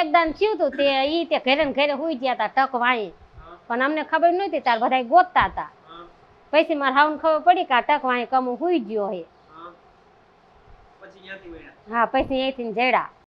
એકદમ થયું હતું તે ઈ તે ઘરે ઘરે સુઈ ગયા હતા ટક વાળી પણ અમને ખબર નહોતી તાર બધા ગોતતા હતા પછી મારે હાઉન ખબર પડી કે આ ટક વાળી કમ સુઈ ગયો હે હા પછી અહીંથી જડ્યા